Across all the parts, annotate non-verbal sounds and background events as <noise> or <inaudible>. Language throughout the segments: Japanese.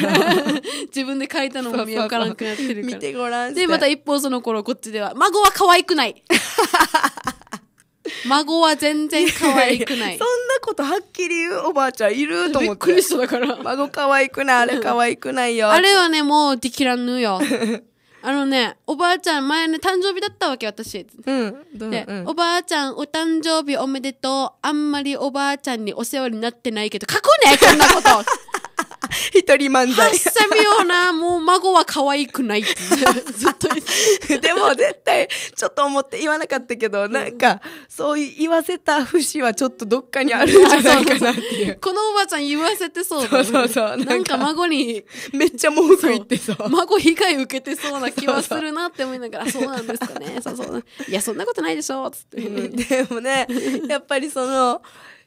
から <laughs> 自分で書いたのも見分からなくなってるから見てごらんでまた一方その頃こっちでは孫は可愛くない <laughs> 孫は全然可愛くないそんなことはっきり言うおばあちゃんいると思ってびっくりしただから孫可愛くないあれ可愛くないよあれはねもうできらんぬよ <laughs> あのね、おばあちゃん、前ね、誕生日だったわけ、私。うん。で、うん、おばあちゃん、お誕生日おめでとう。あんまりおばあちゃんにお世話になってないけど、書くねこんなこと一人漫才。はっさみような、もう孫は可愛くないってずっと言って。でも絶対、ちょっと思って言わなかったけど、なんか、そう言わせた節はちょっとどっかにあるんじゃないかなっていう。このおばちゃん言わせてそう、ね、そうそうそう。なんか孫に、めっちゃ文句言ってそう。孫被害受けてそうな気はするなって思いながら、そうなんですかね。そうそう。いや、そんなことないでしょ、つって。でもね、やっぱりその、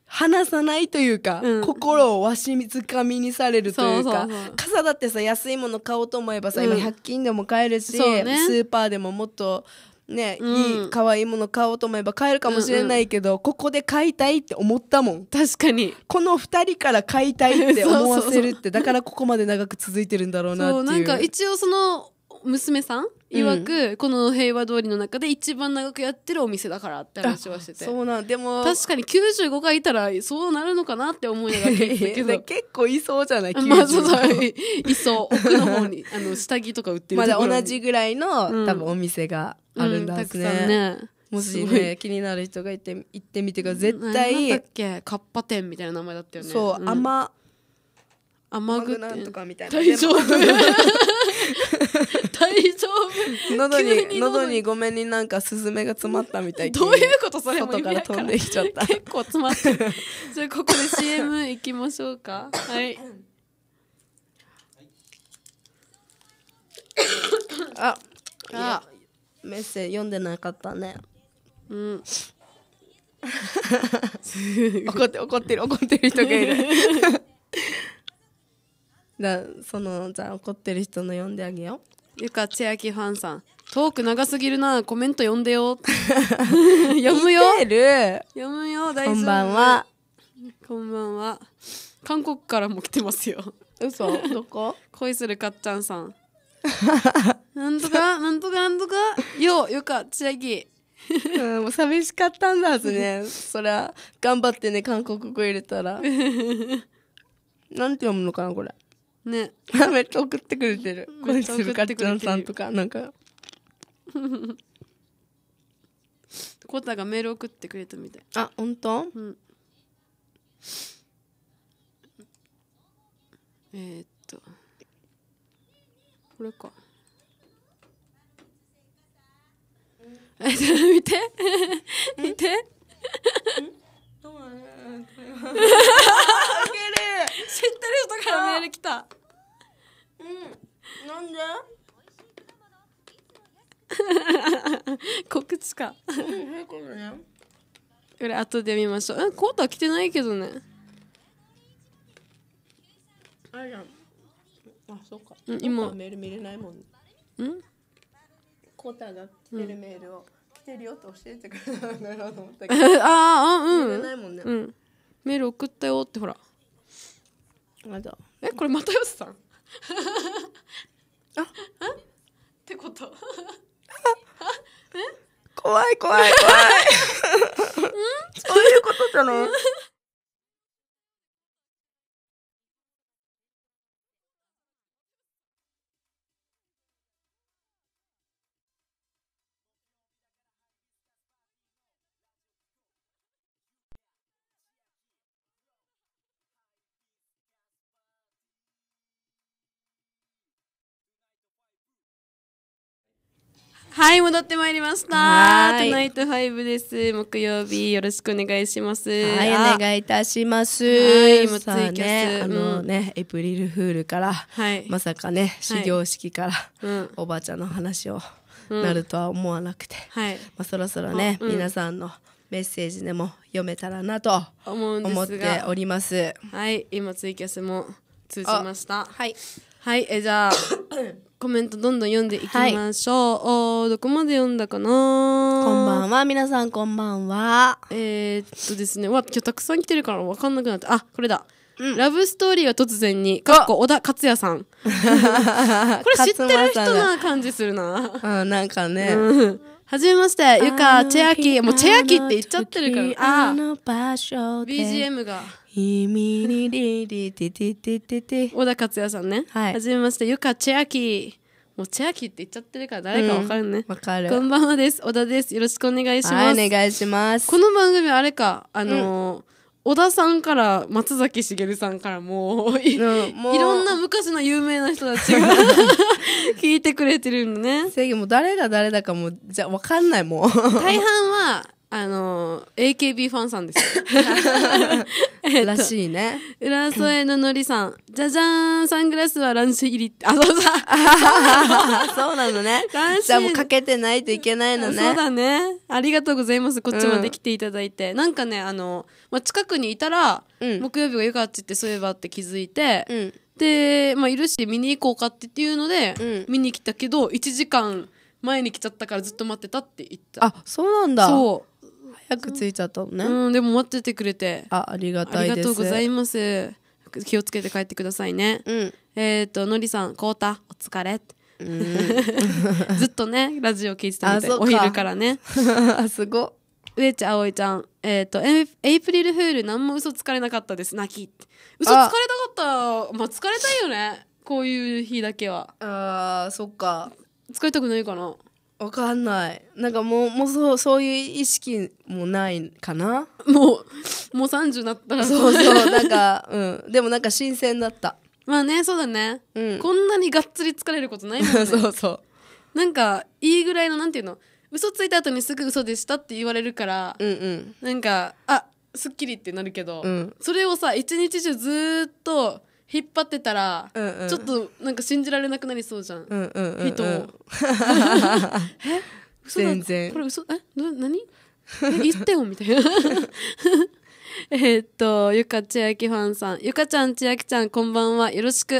離さないというか、うん、心をわしづかみにされるというか傘だってさ安いもの買おうと思えばさ、うん、今100均でも買えるし、ね、スーパーでももっとね、うん、いい可愛いもの買おうと思えば買えるかもしれないけど、うんうん、ここで買いたいって思ったもん確かにこの2人から買いたいって思わせるってだからここまで長く続いてるんだろうなっていうそうなんか一応その娘さんいわく、うん、この平和通りの中で一番長くやってるお店だからって話はしててそうなんでも確かに95回いたらそうなるのかなって思いながら聞いて <laughs> 結構いそうじゃない、まあ、そういそう奥の方にあの下着とか売ってるまだ同じぐらいの、うん、多分お店があるんだ、ねうん、たくさんねもしね気になる人がいて行ってみてください絶対かだっけ店みたいな名前だったよねそう、うん、甘甘ぐなんとかみたいな大丈夫大丈夫喉に喉にごめんになんかスズメが詰まったみたいどういうことそれ外から飛んできちゃった結構詰まってるじゃここで CM いきましょうかはいああメッセージ読んでなかったねうん <laughs> 怒って怒ってる怒ってる人がいる <laughs> だそのじゃあ怒ってる人の呼んであげようゆか千秋ファンさんトーク長すぎるなコメント読んでよ <laughs> 読むよ読むよ大丈夫こんばんはこんばんは韓国からも来てますよ嘘どこ恋するかっちゃんさんなんとかなんとかなんとかよゆか千秋うん、もう寂しかったんだはねそりゃ頑張ってね韓国語入れたら <laughs> なんて読むのかなこれね <laughs> めっちゃ送ってくれてる恋するかっちゃんさんとかなんか <laughs> コタがメール送ってくれたみたいあ本当うんえー、っとこれかえ <laughs> 見て見てどうなのこれは知ってる人からメール来たうんなんで <laughs> 告知か、これ後で見ましょうコートは着てないけどねあらあそうか今メール見れないもん、ね、うんコータが着てるメールを、来てるよって教えてくれたんだろうと思ったけど <laughs> ああうん、ね、うん、メール送ったよってほらあだえこれ又吉さんあってこと怖い怖い怖い <laughs> そういうことじゃないはい戻ってまいりましたトナイトファイブです木曜日よろしくお願いしますはいお願いいたしますはい今ツイキャス、あのね、エプリルフールから、はい、まさかね始業式から、はいうん、おばあちゃんの話をなるとは思わなくて、はいまあ、そろそろね、うん、皆さんのメッセージでも読めたらなと思っておりますはい今ツイキャスも通じましたはいはいえじゃあ <coughs> コメントどんどん読んでいきましょう、はい、どこまで読んだかなこんばんは皆さんこんばんはえー、っとですねわ今日たくさん来てるから分かんなくなってあこれだ、うん、ラブストーリーは突然にかっこ小田克也さん <laughs> これ知ってる人な感じするなあなんかね、はじめまして、ゆか、チェアキー。もうチェアキーって言っちゃってるから。ああ。BGM が。耳にりりててててて小田勝也さんね。はい。はじめまして、ゆか千秋。もう千秋って言っちゃってるから誰かわかるね。わかる。こんばんはです。小田です。よろしくお願いします。はい、お願いします。この番組あれか、あのー小田さんから松崎しげるさんからもうい,、うんもうろんな昔の有名な人たちが <laughs> 聞いてくれてるのね。正義もう誰が誰だかもう、じゃ、わかんないもう大半はあの AKB ファンさんです <laughs> らしいね。浦添ののりさん。じゃじゃーんサングラスは乱ン入り。あ、そうだ <laughs> そうなのね。乱ンじゃあもうかけてないといけないのね。そうだね。ありがとうございます。こっちまで来ていただいて。うん、なんかね、あの、まあ、近くにいたら、うん、木曜日がよかっちってそういえばって気づいて、うん、で、まあ、いるし見に行こうかってっていうので、うん、見に来たけど、1時間前に来ちゃったからずっと待ってたって言った。あ、そうなんだ。そう。早く着いちゃったのねうんでも待っててくれてあありがたいですありがとうございます気をつけて帰ってくださいね、うん、えっ、ー、とのりさんこうたお疲れうん、<laughs> ずっとねラジオ聞いてたみたお昼からね <laughs> あすご上地葵ちゃんえっ、ー、とエイプリルフール何も嘘つかれなかったです泣き嘘つかれたかったまあ疲れたいよねこういう日だけはあーそっか疲れたくないかなわかんないなんかもうもうそうそういう意識もないかなもうもう30になったらそうそうなんか <laughs> うんでもなんか新鮮だったまあねそうだね、うん、こんなにがっつり疲れることないもんね <laughs> そうそうなんかいいぐらいのなんていうの嘘ついた後にすぐ嘘でしたって言われるから、うんうん、なんかあすっきりってなるけど、うん、それをさ一日中ずっと引っ張ってたら、うんうん、ちょっとなんか信じられなくなりそうじゃん,、うんうんうん人を <laughs> え嘘だ全然これ嘘えな何 <laughs> 言ってよみたいな <laughs> えっとゆかちあきファンさんゆかちゃんちあきちゃんこんばんはよろしく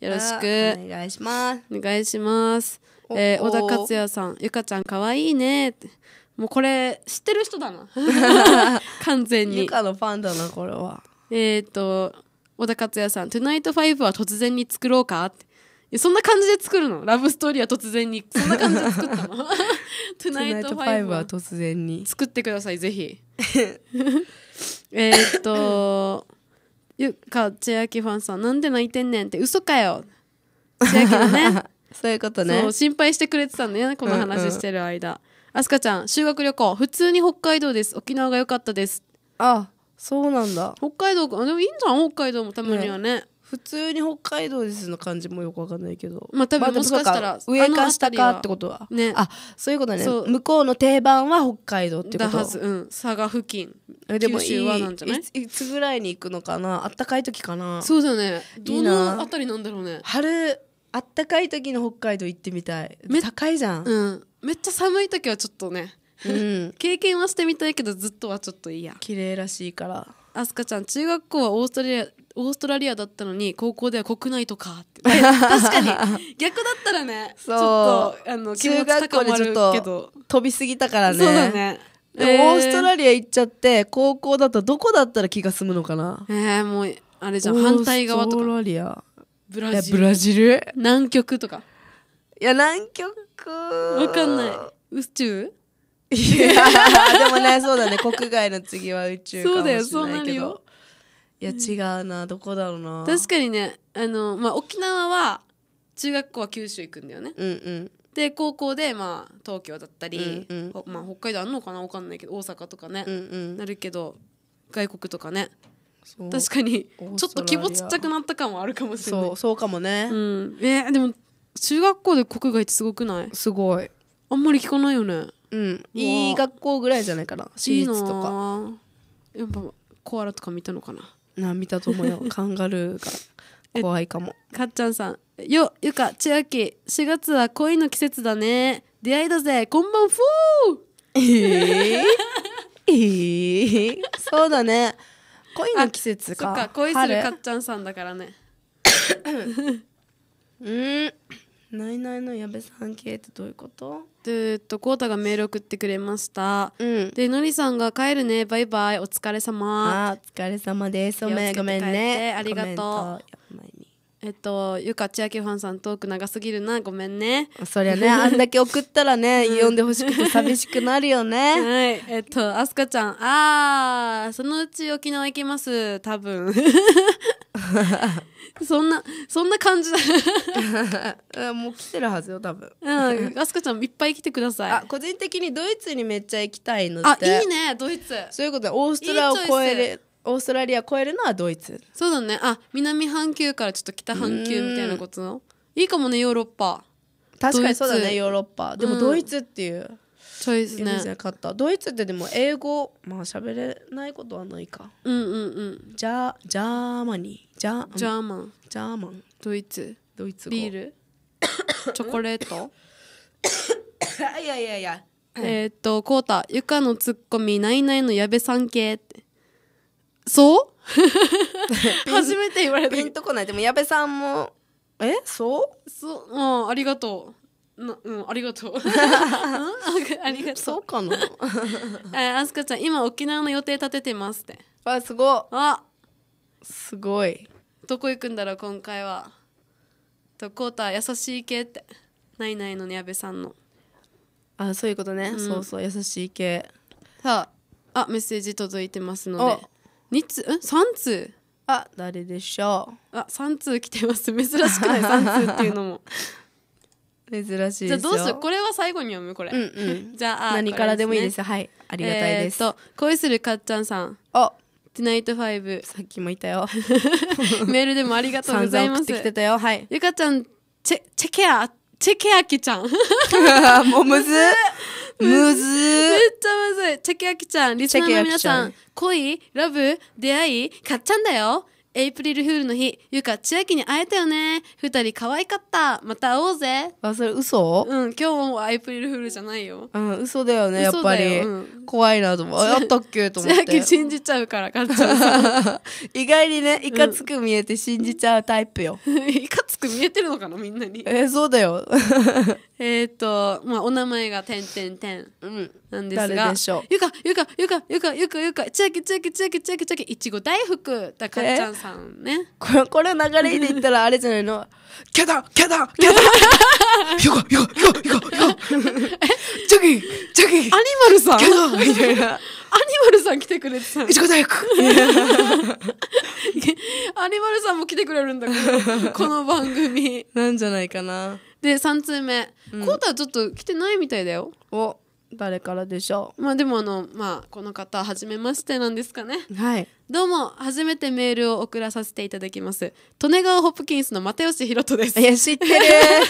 よろしくお願いしますお願いしますえー、小田克也さんゆかちゃんかわいいねってもうこれ知ってる人だな完全にゆかのファンだなこれはえっ、と小田克也さん、トゥナイトファイブは突然に作ろうかってそんな感じで作るのラブストーリーは突然に。そんな感じで作ったのトゥナイトファイブは突然に。作ってください、ぜひ。<laughs> えっと、ゆか、千秋ファンさん、なんで泣いてんねんって、嘘かよ。千秋のね。<laughs> そういうことね。心配してくれてたんだよね、この話してる間。うんうん、あすかちゃん、修学旅行、普通に北海道です。沖縄が良かったです。ああそうなんだ北海道かでもいいんじゃん北海道もたまにはね普通に北海道ですの感じもよくわかんないけどまあ多分もしかしたら上か下かってことはねあそういうことね向こうの定番は北海道ってことだはずうん佐賀付近でも九州はなんじゃないいつぐらいに行くのかなあったかい時かなそうだねどのあたりなんだろうね春あったかい時の北海道行ってみたいめ高いじゃんうんめっちゃ寒い時はちょっとねうん、経験はしてみたいけどずっとはちょっといいや綺麗らしいからあすかちゃん中学校はオーストラリアオーストラリアだったのに高校では国内とかって <laughs> 確かに逆だったらねちょっとあの中学校でちょっと飛びすぎたからねそうだねでも、えー、オーストラリア行っちゃって高校だった、どこだったら気が済むのかなえー、もうあれじゃん反対側とかオーストラリアブラジルブラジル南極とかいや南極わかんない宇宙いやでもね <laughs> そうだね国外の次は宇宙かもしれないけどそうだよそうなるよいや違うなどこだろうな確かにねあの、まあ、沖縄は中学校は九州行くんだよね、うんうん、で高校で、まあ、東京だったり、うんうん、まあ、北海道あんのかな分かんないけど大阪とかね、うんうん、なるけど外国とかね確かにちょっと規模ちっちゃくなった感はあるかもしれないそうそうかもね、うん、えー、でも中学校で国外ってすごくないすごいあんまり聞かないよねうんいい学校ぐらいじゃないかな私立とかやっぱコアラとか見たのかなな見たと思うよ <laughs> カンガルーが怖いかもかっちゃんさんよゆか千秋4月は恋の季節だね出会いだぜこんばんふーえー、えそうだね恋の季節かそっか恋するかっちゃんさんだからねうんないないの矢部さん系ってどういうことえっと浩太がメール送ってくれました、うん、でのりさんが「帰るねバイバイお疲れ様あお疲れ様ですおめごめんねありがとうえっとゆか千秋ファンさんトーク長すぎるなごめんねそりゃね <laughs> あんだけ送ったらね、うん、読んでほしくて寂しくなるよね <laughs> はいえっとあすかちゃんあーそのうち沖縄行きます多分 <laughs> そんなそんな感じだ <laughs> もう来てるはずよ多分うんあすかちゃんいっぱい来てくださいあ個人的にドイツにめっちゃ行きたいのであいいねドイツそういうことでオーストラリアを超えるオーストラリア超えるのはドイツそうだねあ南半球からちょっと北半球みたいなことのいいかもねヨーロッパ確かにそうだねヨーロッパでもドイツっていう、チョイスねドイツってでも英語まあ喋れないことはないかうんうんうんジャジャーマニージャジャーマンジャーマンドイツドイツビール <coughs> チョコレート <coughs> いやいやいやえー、っとこうたゆかのツッコミないないの矢部さん系ってそう <laughs> 初めて言われたピンとこないでも矢部さんもえそうそううありがとう。なうんありがとう <laughs> ありがとうそうかな <laughs> えあすかちゃん今沖縄の予定立ててますってわすごいあすごいどこ行くんだろう今回はとコータ優しい系ってないないのね矢部さんのあそういうことね、うんそうそう優しい系さああメッセージ届いてますので二通ん三通あ誰でしょうあ三通来てます珍しくない三通っていうのも <laughs> 珍しいじゃあどうするこれは最後に読むこれ。うんうん。じゃあ、何からでもいいです。はい。ありがたいです。えと、恋するかっちゃんさん。あティナイトファイブ。さっきもいたよ。<laughs> メールでもありがとうございます。散送ってきてたよ。はい。ゆかちゃん、チェ、チェケア、チェケアキちゃん。<laughs> もうむず <laughs> むずめっちゃむずい。チェケアキちゃん、リスナーの皆さん、恋、ラブ、出会い、かっちゃんだよ。エイプリルフールの日、ゆか千秋に会えたよね。二人可愛かった。また会おうぜ。あ、それ嘘うん、今日もエイプリルフールじゃないよ。うん、嘘だよね、やっぱり。うん、怖いなと思う。あったっけと思って。千秋信じちゃうから、かっちゃん。<laughs> 意外にね、いかつく見えて信じちゃうタイプよ。<laughs> いかつく見えてるのかな、みんなに。えそうだよ。<laughs> えっと、まあ、お名前がてんてんてん。うん。なんですが誰でしょうゆかゆかゆかゆかゆかゆか千秋千秋千秋千秋千秋いちご大福だかっちゃんさんねこれこれ流れで言ったらあれじゃないの <laughs> キャダキャダキャダ <laughs> ゆかゆかゆかゆかゆかチョキチョキアニマルさんキャダみたいなアニマルさん来てくれてたいちご大福 <laughs> アニマルさんも来てくれるんだからこの番組なんじゃないかなで3通目、うん、コータはちょっと来てないみたいだよお誰からでしょうまあでもあのまあこの方初めましてなんですかねはいどうも初めてメールを送らさせていただきます利根川ホップキンスの又吉弘人ですいや知ってる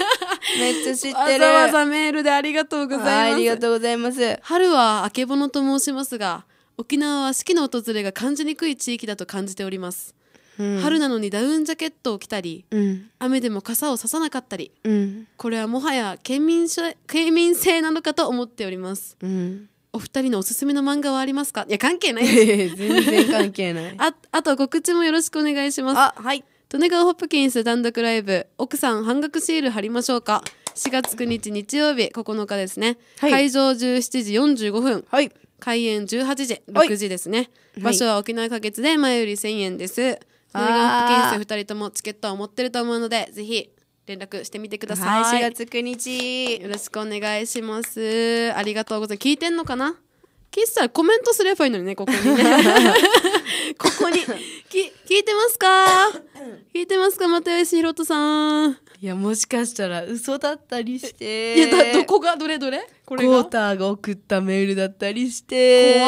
<laughs> めっちゃ知ってるわざわざメールでありがとうございますありがとうございます春はあけぼのと申しますが沖縄は四季の訪れが感じにくい地域だと感じておりますうん、春なのにダウンジャケットを着たり、うん、雨でも傘をささなかったり、うん、これはもはや県民県民性なのかと思っております、お二人のおすすめの漫画はありますかいや関係ない <laughs> 全然関係ない <laughs> ああと告知もよろしくお願いしますはい利根川ホップキンス単独ライブ奥さん半額シール貼りましょうか4月9日日曜日9日ですね、はい、会場17時45分、はい、開演18時6時ですね、はい、場所は沖縄花月で前より1000円です、ウェイプ検生2人ともチケットを持ってると思うのでぜひ連絡してみてください。はい、4月9日。よろしくお願いします。ありがとうございます。聞いてんのかな聞いてたコメントすればいいのにね、ここにね。<laughs> ここに。き、聞いてますか聞いてますか又吉ひろとさん。いやもしかしたら嘘だったりしていやだどこがどれどれこれがクォーターが送ったメールだったりして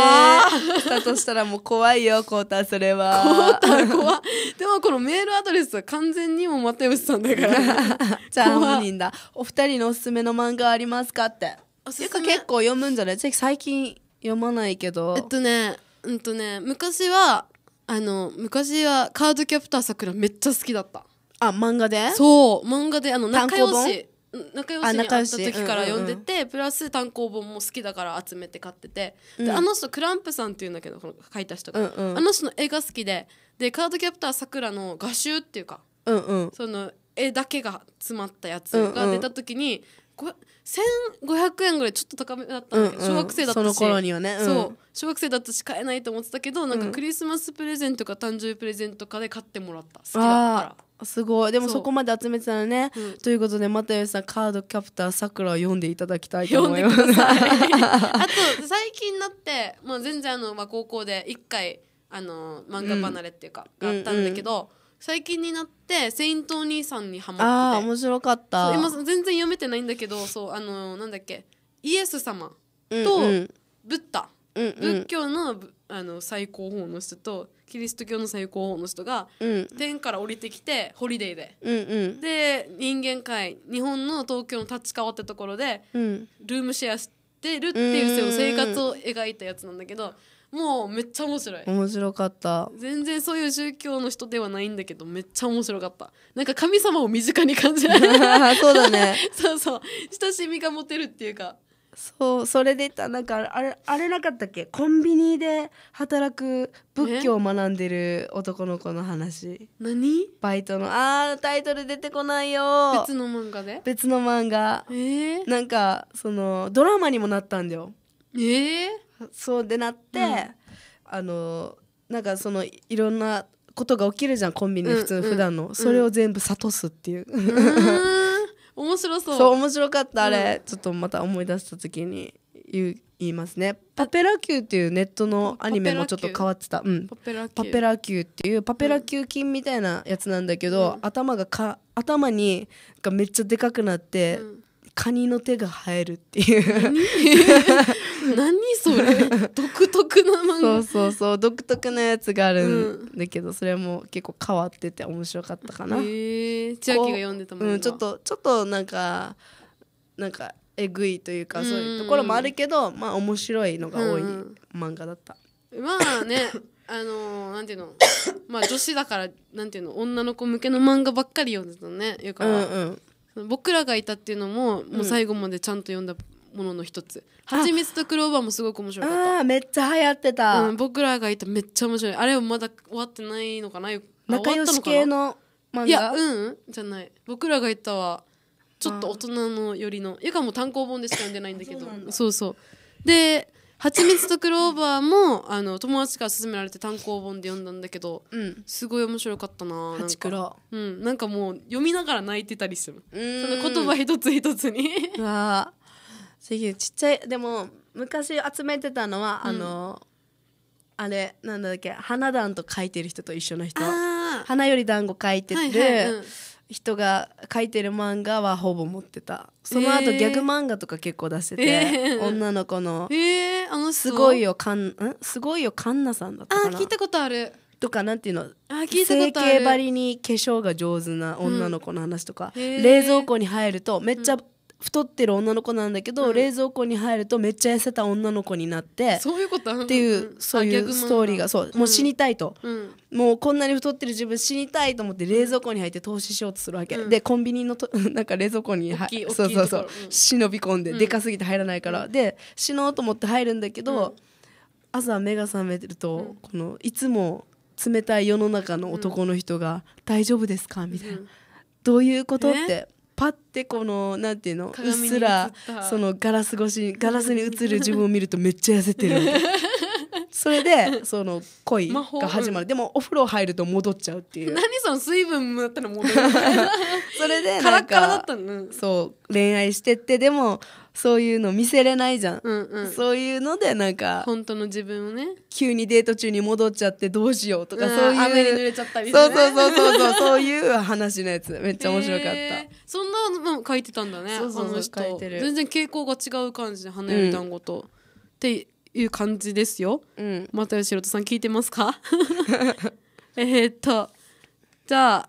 怖だとしたらもう怖いよクォーターそれはクォーター怖でもこのメールアドレスは完全にも又吉さんだから <laughs> じゃあ本人だお二人のおすすめの漫画ありますかってていか結構読むんじゃない最近読まないけどえっとねうんとね昔はあの昔はカードキャプターさくらめっちゃ好きだったあ漫画でそう漫画であの仲良し仲良しに会った時から読んでて、うんうん、プラス単行本も好きだから集めて買ってて、うん、あの人クランプさんっていうんだけどこの書いた人が、うんうん、あの人の絵が好きででカードキャプターさくらの画集っていうか、うんうん、その絵だけが詰まったやつが出た時に、うんうん、1500円ぐらいちょっと高めだったんだけど、うんうん、小学生だったしその頃にはね、うん、そう小学生だったし買えないと思ってたけどなんかクリスマスプレゼントか誕生日プレゼントかで買ってもらった好きだったから。すごいでもそこまで集めてたらね、うん、ということで又吉さんカードキャプターさくらを読んでいただきたいと思いますあと最近になってもう全然あの、まあ、高校で1回あの漫画離れっていうか、うん、があったんだけど、うんうん、最近になって「セイントお兄さん」にハマってああ面白かった今全然読めてないんだけどそうあのなんだっけイエス様とブッダ、うんうん、仏教のブあの最高峰の人とキリスト教の最高峰の人が、うん、天から降りてきてホリデーで、うんうん、で人間界日本の東京の立川ってところで、うん、ルームシェアしてるっていう生活を描いたやつなんだけどもうめっちゃ面白い面白かった全然そういう宗教の人ではないんだけどめっちゃ面白かったなんか神様を身近に感じられるそうだね <laughs> そうそう親しみが持てるっていうかそうそれで言ったらなんかあれあれなかったっけコンビニで働く仏教を学んでる男の子の話何バイトのああ、タイトル出てこないよ別の漫画で別の漫画えー、なんかそのドラマにもなったんだよえー、そうでなって、うん、あのなんかそのいろんなことが起きるじゃんコンビニ普通、ん、普段の、うん、それを全部諭すっていう。面白そうそう面白かったあれ、ちょっとまた思い出した時に言言いますねパペラ Q っていうネットのアニメもちょっと変わってた、うん、パペラ Q, パペラっていうパペラ Q 菌みたいなやつなんだけど、うん、頭がか頭にがめっちゃでかくなって、うん、カニの手が生えるっていう <laughs> <laughs> 何それ独特な漫画そうそうそう独特なやつがあるんだけど、うん、それも結構変わってて面白かったかなへえ千秋が読んでたもん、うん、ちょっとちょっとなんかなんかえぐいというか、そういうところもあるけどまあ面白いのが多い漫画だった、うんまあね <laughs> あのー、なんていうのまあ女子だからなんていうの女の子向けの漫画ばっかり読んでたねようんうん、僕らがいたっていうのももう最後までちゃんと読んだものの一つ蜂蜜とクローバーもすごく面白かったあめっちゃ流行ってた、うん、僕らがいためっちゃ面白いあれはまだ終わってないのかな仲良し系の漫画いやうんじゃない僕らがいたはちょっと大人の寄りのゆかも単行本でしか読んでないんだけどそうそうで「はちみつとクローバーも」あの友達から勧められて単行本で読んだんだけど、うん、すごい面白かったななんか,、うん、なんかもう読みながら泣いてたりするその言葉一つ一つにわちっちゃいでも昔集めてたのは、あのあれなんだっけ花壇と書いてる人と一緒の人花より団子書いてる、はいはいうん、人が書いてる漫画はほぼ持ってたその後、えー、ギャグ漫画とか結構出してて、えー、女の子の,、えー、あのすごいよかんんすごいよかんなさんだったかなあ聞いたことあるとかなんていうの整形ばりに化粧が上手な女の子の話とか、うん、冷蔵庫に入るとめっちゃ、うん太ってる女の子なんだけど、うん冷蔵庫に入るとめっちゃ痩せた女の子になってそういうことっていう、<laughs> そういうストーリーがそうもう死にたいと、うんもうこんなに太ってる自分死にたいと思って冷蔵庫に入って投資しようとするわけ、うんでコンビニのと <laughs> なんか冷蔵庫にそうそうそううん忍び込んで、うんでかすぎて入らないから、で死のうと思って入るんだけど、うん朝目が覚めてると、うんこのいつも冷たい世の中の男の人が「大丈夫ですか?」みたいな、うんどういうことっえてパッてこのなんていうのうっすらそのガラス越しガラスに映る自分を見るとめっちゃ痩せてる <laughs> それでその恋が始まる、うん、でもお風呂入ると戻っちゃうっていう何その水分もったら戻る <laughs> それでカラッカラだったのそう恋愛してってでもそういうの見せれないじゃん、うんうん、そういうのでなんか本当の自分をね急にデート中に戻っちゃってどうしようとか、うそういう雨に濡れちゃったみたいな、ね、そうそうそうそう <laughs> そういう話のやつめっちゃ面白かった、そんなの書いてたんだねそうそうそう書いて全然傾向が違う感じで花より団子と、うん、っていう感じですよ、うん、またよしろとさん聞いてますか <laughs> えっとじゃあ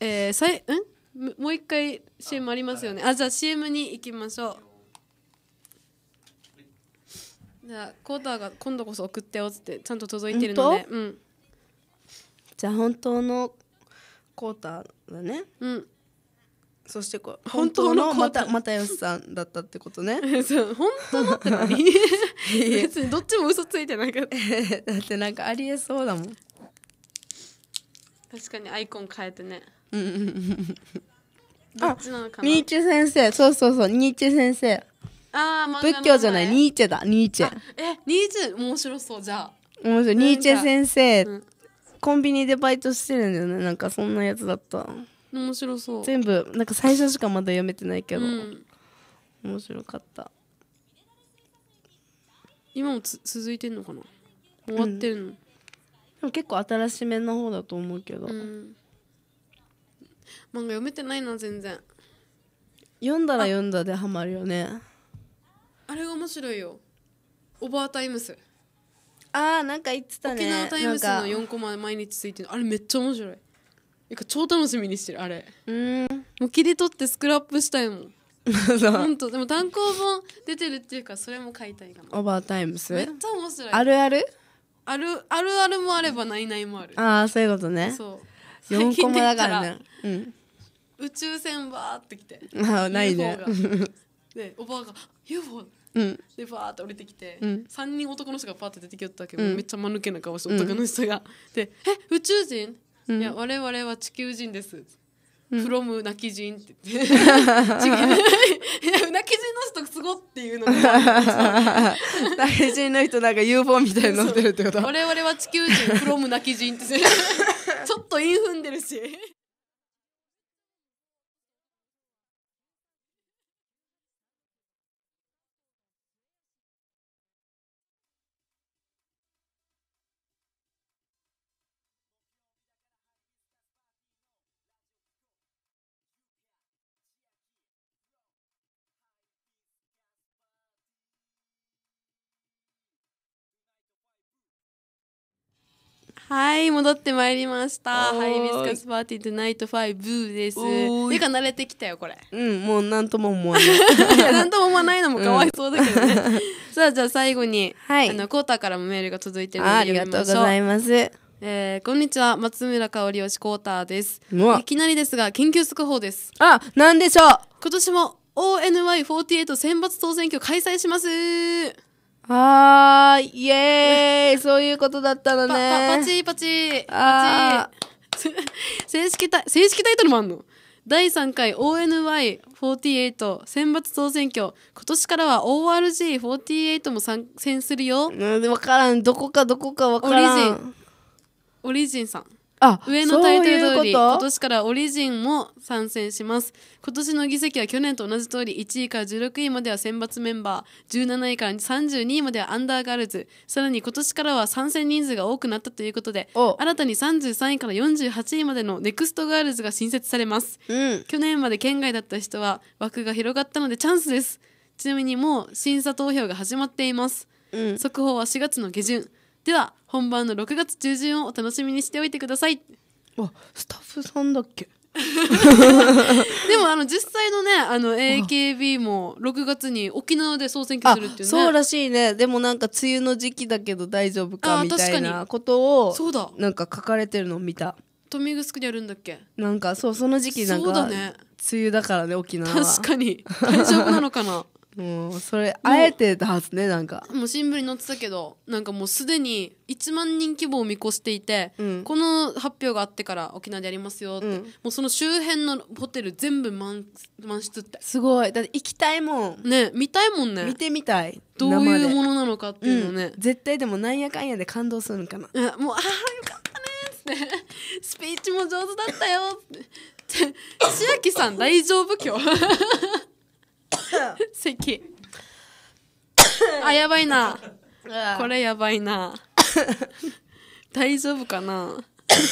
えー、さいんもう一回 CM ありますよねあじゃあ CM に行きましょうじゃあコーターが今度こそ送ってよってちゃんと届いてるので、うん、じゃあ本当のコーターだねうんそしてこ本当のまた又吉さんだったってことね <laughs> 本当のって何 <laughs> 別にどっちも嘘ついてなかっ <laughs> だってなんかありえそうだもん確かにアイコン変えてねうんあニーチェ先生そうそうそうニーチェ先生ああ仏教じゃないニーチェだニーチェえニーチェ面白そうじゃあ面白いニーチェ先生、うん、コンビニでバイトしてるんだよねなんかそんなやつだった面白そう全部なんか最初しかまだ読めてないけど、うん、面白かった今もつ続いてんのかな終わってるの、うん、でも結構新しめの方だと思うけど、うん漫画読めてないな全然読んだら読んだでハマるよねあれが面白いよオーバータイムスああなんか言ってたね沖縄タイムスの4コマ毎日ついてるあれめっちゃ面白いなんか超楽しみにしてるあれうんもう切り取ってスクラップしたいもん本当でも単行本出てるっていうかそれも買いたいかなオーバータイムスめっちゃ面白いあるあるあるあるあるもあればないないもあるああそういうことねそう4コマだからね、うん、宇宙船バーってきてあないね <laughs> でおばあが UFO うん、でァーって降りてきて、うん、3人男の人がバーって出てきよったけど、うん、めっちゃ間抜けな顔して男の人が、うん、で「え宇宙人、うん、いや我々は地球人です」うん、フロム泣き人って言って泣き <laughs> 人の人すごっていうのが泣き人の人なんか UFO みたいになってるってこと我々は地球人フロム泣き人ってちょっとい踏んでるしはい戻ってまいりましたハイビスカスパーティートナイト5ですてか慣れてきたよこれうんもう何とも思わない何 <laughs> とも思わないのもかわいそうだけどね、<laughs> さあじゃあ最後に、はい、あのコーターからもメールが届いてるのでありがとうございますえー、こんにちは松村香織しコーターですいきなりですが研究速報ですあなんでしょう今年も ONY48 選抜当選挙開催しますあー、イエーイそういうことだったのね。パ、パ、パチパチパチ正式タイ、正式タイトルもあんの第3回 ONY48 選抜総選挙今年からは ORG48 も参戦するよわん分からんどこかどこか分からんオリジンオリジンさんあ上のタイトル通り今年からオリジンも参戦します今年の議席は去年と同じ通り1位から16位までは選抜メンバー17位から32位まではアンダーガールズさらに今年からは参戦人数が多くなったということで新たに33位から48位までのネクストガールズが新設されます、うん、去年まで県外だった人は枠が広がったのでチャンスですちなみにもう審査投票が始まっています、うん、速報は4月の下旬では本番の6月中旬をお楽しみにしておいてくださいあスタッフさんだっけ <laughs> でもあの実際のねあの AKB も6月に沖縄で総選挙するっていうねそうらしいねでもなんか梅雨の時期だけど大丈夫かみたいなことをそうだなんか書かれてるのを見たグス城にあるんだっけなんかそうその時期なんかそうだね梅雨だからね沖縄は確かに大丈夫なのかなもうそれあえてたはずねなんかもう新聞に載ってたけどなんかもうすでに1万人規模を見越していて、うん、この発表があってから沖縄でやりますよって、うん、もうその周辺のホテル全部満満室ってすごいだって行きたいもんね見たいもんね見てみたいどういうものなのかっていうのね、うん、絶対でもなんやかんやで感動するんかなもうああよかったねっつって <laughs> スピーチも上手だったよって <laughs> 千秋さん大丈夫今日 <laughs> 咳あやばいなこれやばいな <laughs> 大丈夫かな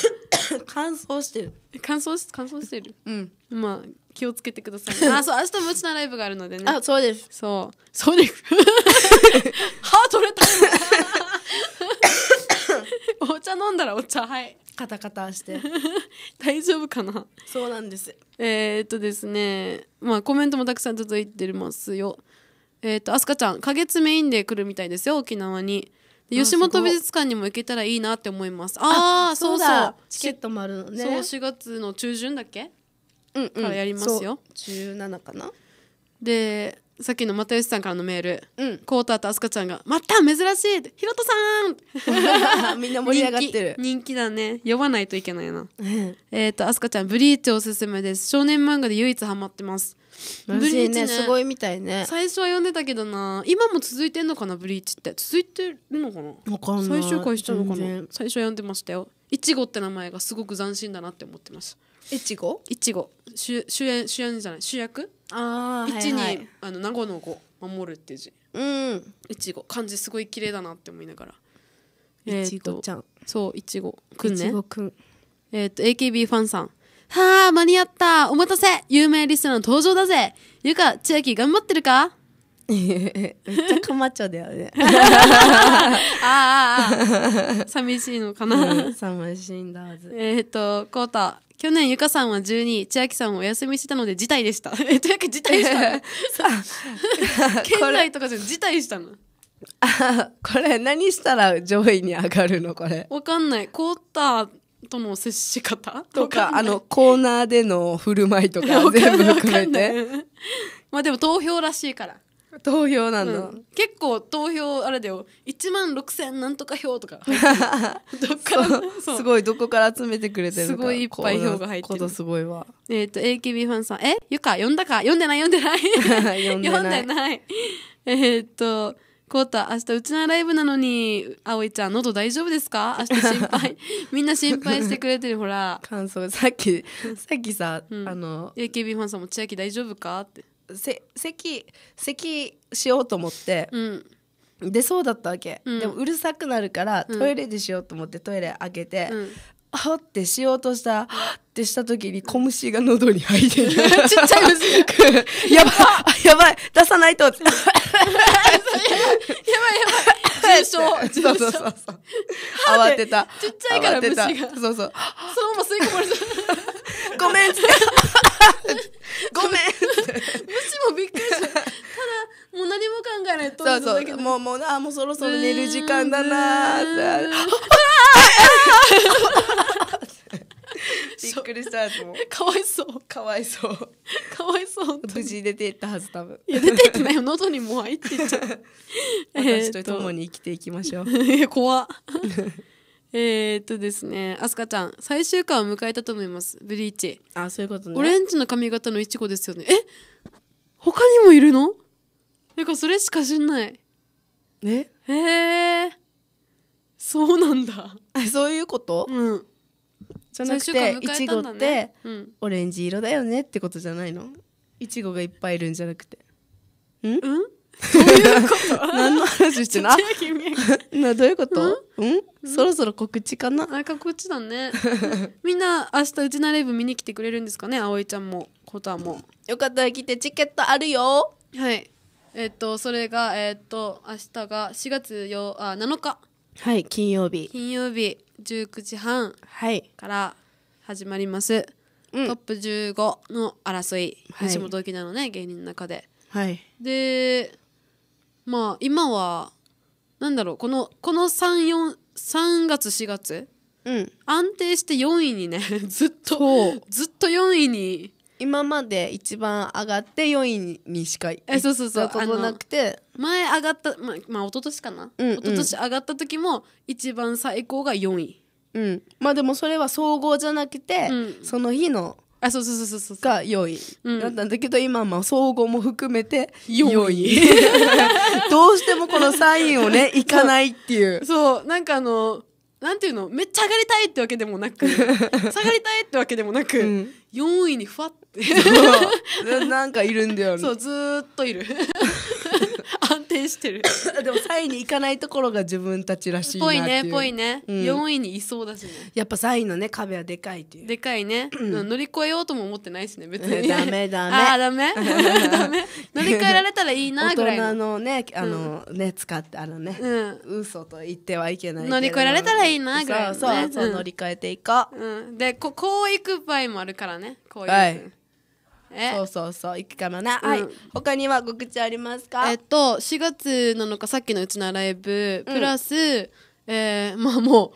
<coughs> 乾燥してる乾燥し乾燥してるうんまあ気をつけてください、ね、<laughs> あそう明日無知なライブがあるのでねあそうですそうそうですハートレタイムお茶飲んだらお茶はいカタカタして <laughs> 大丈夫かなそうなんですえー、っとですねまあコメントもたくさん届いてますよえー、っとあすかちゃん花月メインで来るみたいですよ沖縄に吉本美術館にも行けたらいいなって思いますああそうそうチケットもあるのねそう4月の中旬だっけうん、うん、からやりますよ17かなでさっきの又吉さんからのメール、うん、コーターとあすかちゃんが「また珍しい!」ひろとさん! <laughs>」みんな盛り上がってる人気だね呼ばないといけないな、えっ、とあすかちゃん「ブリーチおすすめです少年漫画で唯一ハマってます」ブリーチね、すごいみたいね最初は読んでたけどな今も続いてんのかなブリーチって続いてるのかなかん最終回したのかな最初は読んでましたよいちごって名前がすごく斬新だなって思ってますいちごいちご主主演主演じゃない主役あ一に、はいはい、あの名護の語守るって字うんいちご漢字すごい綺麗だなって思いながらいちごちゃんそういちごくんねいちごくんえっ、と AKB ファンさんはあ間に合ったお待たせ有名リスナーの登場だぜゆか千秋頑張ってるかめっちゃかまっちゃだよね <laughs> ああああ寂しいのかな、ん、寂しいんだはずえっ、とこうた去年ゆかさんは12位千秋さんはお休みしてたので辞退でした <laughs> えというわけ辞退したの <laughs> <laughs> 県内とかじゃ辞退したのあこれ何したら上位に上がるのこれわかんない凍ったとの接し方とかあのコーナーでの振る舞いとか全部含めてまあでも投票らしいから投票なんだ、うん結構投票あれだよ1万6000なんとか票とか入ってどっから <laughs> すごいどこから集めてくれてるのかすごいいっぱい票が入ってることすごいわえっ、と AKB ファンさんえゆか読んだか読んでない読んでない <laughs> 読んでなでいない。えっと、コータ、明日うちのライブなのに、葵ちゃん、喉大丈夫ですか明日心配。<laughs> みんな心配してくれてる、ほら。感想さっきさっきさ、うんあの AKB ファンさんも千秋大丈夫かって。せ咳咳しようと思って、うん、出そうだったわけ、うん、でもうるさくなるからトイレでしようと思ってトイレ開けて、うん、あってしようとしたってした時に小虫が喉に入ってる <laughs> ちっちゃい虫 <laughs> やばいやばい出さないとやばいやばい重症そうそうそうそう慌てたちっちゃいから虫がそうそうそのまま吸い込まれたごめんっってごめんっつってもびっくりしたただもう何も考えないとそうそうもうもうあもうそろそろ寝る時間だなー <laughs> びっくりしたもかわいそうかわいそうかわいそう無事出ていったはず多分いや出てってないよ喉にも入ってっちゃう <laughs> 私と共に生きていきましょう <laughs> 怖っえー、っとですね、あすかちゃん、最終回を迎えたと思います。ブリーチ。あ、そういうことね。オレンジの髪型のいちごですよね。え他にもいるのなんかそれしか知んない。えへえー。そうなんだ。<laughs> そういうことうん。じゃなくて、いちごって、オレンジ色だよねってことじゃないのいちごがいっぱいいるんじゃなくて。んうんどうういこと何の話してななどういうことうんそろそろ告知かなあっちだね <laughs> みんな明日うちなライブ見に来てくれるんですかね葵ちゃんもコタもよかったら来てチケットあるよはいえっ、ー、とそれがえっ、ー、と明日が4月あ7日はい金曜日金曜日19時半から始まります、トップ15の争い、橋西本沖期なのね芸人の中ではいでまあ今はなんだろうこのこの34 3月4月、うん、安定して4位にね <laughs> ずっとずっと4位に今まで一番上がって4位にしかえそうそうそうことなくて前上がったままあ一昨年かな、うんうん、一昨年上がった時も一番最高が4位うんまあでもそれは総合じゃなくて、うん、その日のあそうそうそうそうが4位だったんだけど、今まあ総合も含めて4位 <laughs> どうしてもこのサインをねい <laughs> かないっていうそうなんかあのなんていうのめっちゃ上がりたいってわけでもなく <laughs> 下がりたいってわけでもなく、うん、4位にふわってなんかいるんだよねそうずっといる安定してる <laughs> でも3位に行かないところが自分たちらしいなぽいねぽいね、うん、4位にいそうだしねやっぱ3位のね壁はでかいっていうでかいね、乗り越えようとも思ってないしね別に、ね、ダメダメあダメ <laughs> ダメ乗り越えられたらいいなぐらい大人のねあの、うん、ね使ってあのね、うん、嘘と言ってはいけない乗り越えられたらいいなぐらい、ね、そうそうそう、乗り越えていこう、うん、でここういく場合もあるからねこういう、はいねそうそうそう行くかもな、うん、はい他には告知ありますかえっと4月なのかさっきのうちのライブ、プラス、うん、えー、まあも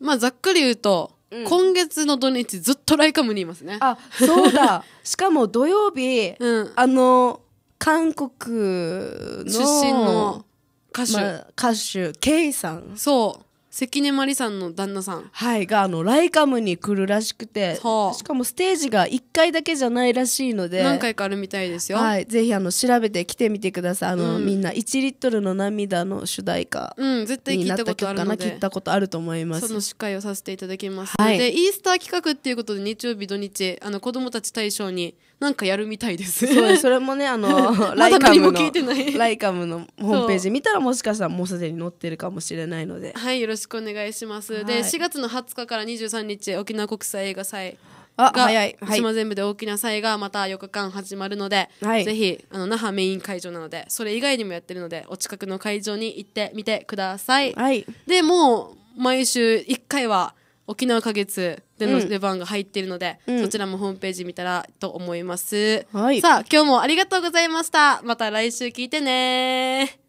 うまあざっくり言うとうん、今月の土日ずっとライカムにいますねあそうだ <laughs> しかも土曜日、うん、あの韓国の出身の歌手、まあ、歌手 K さんそう関根麻里さんの旦那さんはいがあのライカムに来るらしくてしかもステージが1回だけじゃないらしいので何回かあるみたいですよはいぜひあの調べて来てみてくださいあの、うん、みんな1リットルの涙の主題歌うん絶対聞いたことあるので聞いたことあると思いますその司会をさせていただきます、はい、でイースター企画っていうことで日曜日土日あの子供たち対象になんかやるみたいです。そうそれもねあの <laughs> ライカムのライカムのホームページ見たらもしかしたらもうすでに載ってるかもしれないので。はいよろしくお願いします。はい、で4月の20日から23日沖縄国際映画祭。あ早い、はい、島全部で大きな祭がまた4日間始まるので、はい、ぜひあの那覇メイン会場なのでそれ以外にもやってるのでお近くの会場に行ってみてください、はい、でもう毎週1回は沖縄花月での出番が入っているので、うん、そちらもホームページ見たらと思います、はい、さあ今日もありがとうございましたまた来週聞いてね